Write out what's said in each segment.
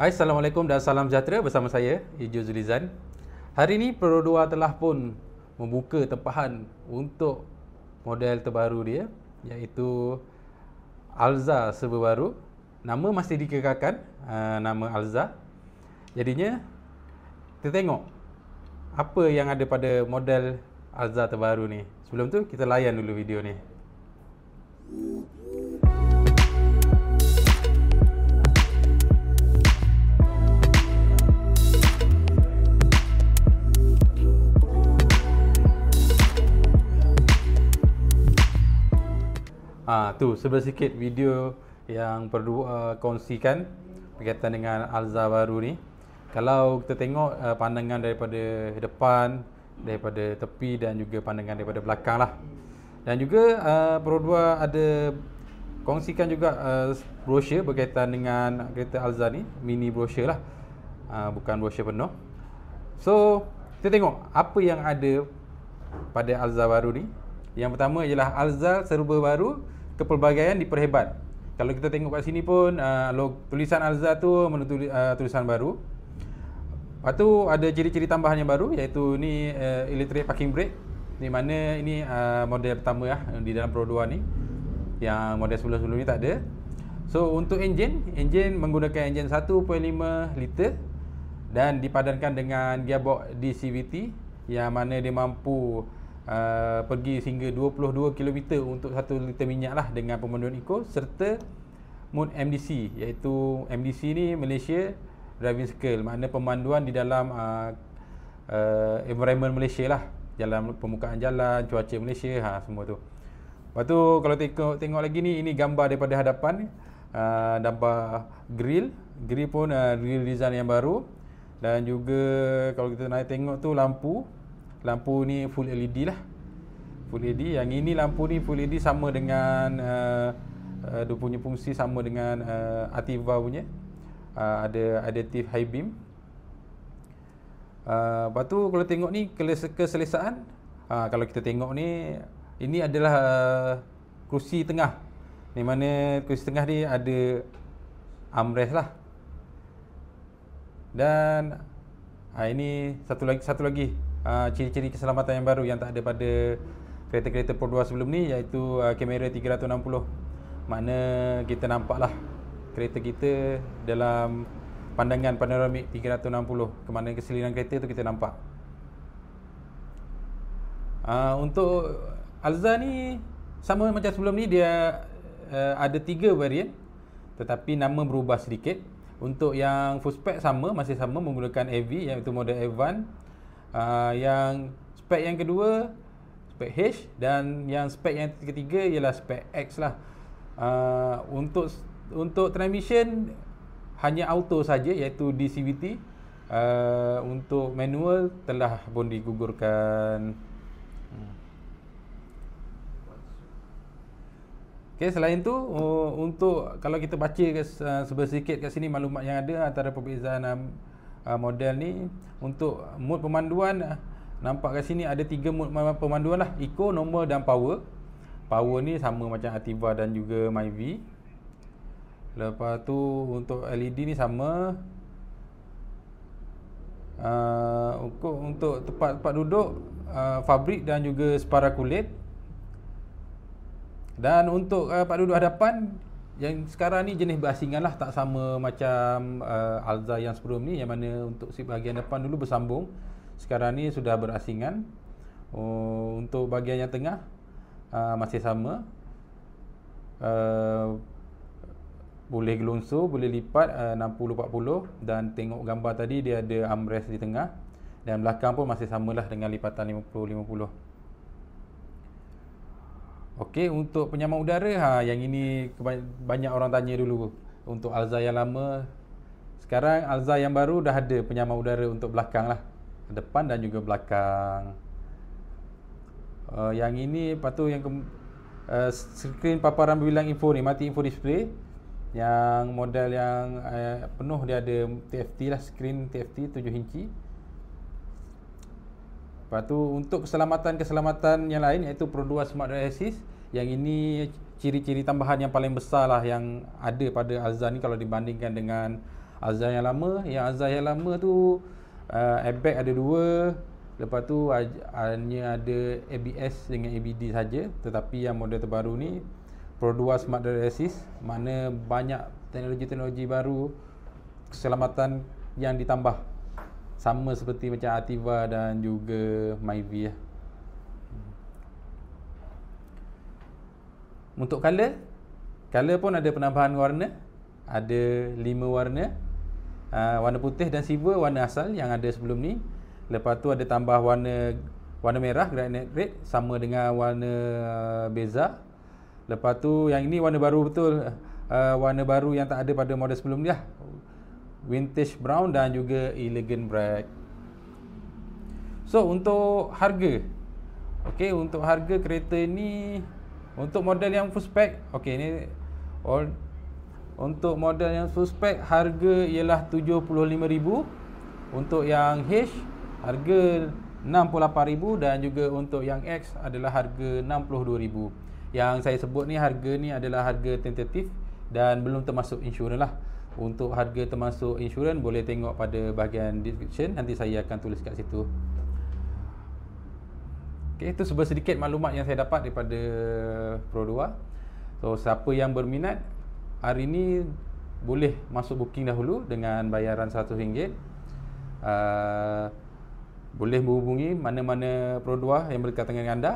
Hai, Assalamualaikum dan salam sejahtera bersama saya, Ijo Zulizan. Hari ini Pro 2 telah pun membuka tempahan untuk model terbaru dia iaitu Alza server baru. Nama masih dikekalkan, ha, nama Alza. Jadinya, kita tengok apa yang ada pada model Alza terbaru ni. Sebelum tu, kita layan dulu video ni. tu sebelah sikit video yang perlu uh, kongsikan berkaitan dengan Alza baru ni. Kalau kita tengok uh, pandangan daripada depan, daripada tepi dan juga pandangan daripada belakang lah. Dan juga uh, pro ada kongsikan juga uh, brosur berkaitan dengan kereta Alza ni, mini brosur lah. Uh, bukan brosur penuh. So, kita tengok apa yang ada pada Alza baru ni. Yang pertama ialah Alza serba baru kepelbagaian diperhebat. Kalau kita tengok kat sini pun uh, ah, log, tulisan Alza tu menutup uh, ah, tulisan baru. Lepas tu ada ciri-ciri tambahan yang baru iaitu ni uh, electric parking brake. Di mana ini uh, model pertama ya di dalam Pro 2 ni. Yang model sebelum-sebelum ni tak ada. So untuk enjin, enjin menggunakan enjin 1.5 liter dan dipadankan dengan gearbox DCVT yang mana dia mampu Uh, pergi sehingga 22 km untuk 1 liter minyak lah dengan pemenuhan eco serta mood MDC iaitu MDC ni Malaysia Driving Circle makna pemanduan di dalam uh, uh, environment Malaysia lah jalan permukaan jalan cuaca Malaysia ha, semua tu lepas tu kalau tengok, tengok lagi ni ini gambar daripada hadapan uh, gambar grill grill pun uh, grill design yang baru dan juga kalau kita nak tengok tu lampu lampu ni full LED lah full LED yang ini lampu ni full LED sama dengan uh, uh, dia punya fungsi sama dengan uh, Ativa punya uh, ada additive high beam uh, lepas tu kalau tengok ni keselesaan uh, kalau kita tengok ni ini adalah uh, kerusi tengah di mana kerusi tengah ni ada armrest lah dan uh, ini satu lagi satu lagi Ah, ciri-ciri uh, keselamatan yang baru yang tak ada pada kereta-kereta Pro 2 sebelum ni iaitu uh, kamera 360. mana kita nampaklah kereta kita dalam pandangan panoramik 360 ke mana keseliran kereta tu kita nampak. Uh, untuk Alza ni sama macam sebelum ni dia uh, ada tiga varian tetapi nama berubah sedikit. Untuk yang full spec sama masih sama menggunakan AV iaitu model Avant Ah, yang spek yang kedua spek H dan yang spek yang ketiga ialah spek X lah. Uh, untuk untuk transmission hanya auto saja iaitu DCVT. Uh, ah, untuk manual telah pun digugurkan. Okay, selain tu uh, untuk kalau kita baca uh, sebesikit kat sini maklumat yang ada antara perbezaan uh, Ah, model ni untuk mode pemanduan ah, nampak kat sini ada tiga mode pemanduan lah eco, normal dan power power ni sama macam Atiba dan juga MyV lepas tu untuk LED ni sama uh, untuk tempat-tempat duduk uh, fabrik dan juga separa kulit dan untuk uh, tempat duduk hadapan yang sekarang ni jenis berasingan lah tak sama macam uh, Alza yang sebelum ni yang mana untuk si bahagian depan dulu bersambung sekarang ni sudah berasingan uh, untuk bahagian yang tengah uh, masih sama uh, boleh gelongsor, boleh lipat uh, 60-40 dan tengok gambar tadi dia ada armrest di tengah dan belakang pun masih samalah dengan lipatan 50-50 Okey, untuk penyaman udara, ha, yang ini banyak orang tanya dulu untuk Alza yang lama. Sekarang Alza yang baru dah ada penyaman udara untuk belakang lah. Depan dan juga belakang. Uh, yang ini, lepas tu yang ke, uh, eh, skrin paparan berbilang info ni, mati info display. Yang model yang uh, penuh dia ada TFT lah, skrin TFT 7 inci. Lepas tu untuk keselamatan-keselamatan yang lain iaitu Pro 2 Smart Drive Assist yang ini ciri-ciri tambahan yang paling besar lah yang ada pada azan ni kalau dibandingkan dengan azan yang lama yang azan yang lama tu uh, eh, airbag ada dua lepas tu hanya ada ABS dengan ABD saja. tetapi yang model terbaru ni Pro 2 Smart Driver Assist mana banyak teknologi-teknologi baru keselamatan yang ditambah sama seperti macam Ativa dan juga Myvi ya. Untuk color, color pun ada penambahan warna. Ada lima warna. Uh, warna putih dan silver, warna asal yang ada sebelum ni. Lepas tu ada tambah warna warna merah, granite red. Sama dengan warna uh, beza. Lepas tu yang ini warna baru betul. Uh, warna baru yang tak ada pada model sebelum ni lah. Vintage brown dan juga elegant black. So untuk harga. Okay, untuk harga kereta ni... Untuk model yang full spec, okey ni all, untuk model yang full spec harga ialah 75000. Untuk yang H harga 68000 dan juga untuk yang X adalah harga 62000. Yang saya sebut ni harga ni adalah harga tentatif dan belum termasuk insurans lah. Untuk harga termasuk insurans boleh tengok pada bahagian description nanti saya akan tulis kat situ. Okay, itu sebuah sedikit maklumat yang saya dapat daripada Pro 2. So, siapa yang berminat, hari ini boleh masuk booking dahulu dengan bayaran RM100. Uh, ah, boleh menghubungi mana-mana Pro 2 yang berdekatan dengan anda.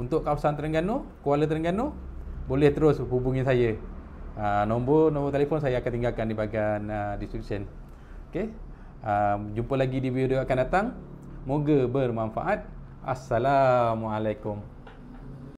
Untuk kawasan Terengganu, Kuala Terengganu, boleh terus hubungi saya. Uh, nombor nombor telefon saya akan tinggalkan di bahagian uh, description. Okay. Uh, jumpa lagi di video akan datang. Moga bermanfaat. Assalamualaikum.